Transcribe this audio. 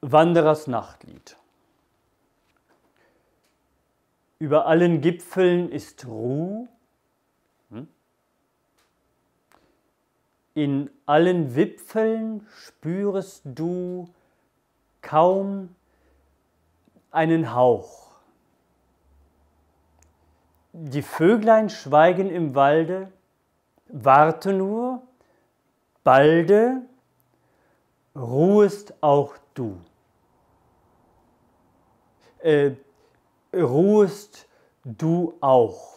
Wanderers Nachtlied. Über allen Gipfeln ist Ruh, hm? in allen Wipfeln spürest du kaum einen Hauch. Die Vöglein schweigen im Walde, warte nur, balde ruhest auch du? Äh, ruhest du auch?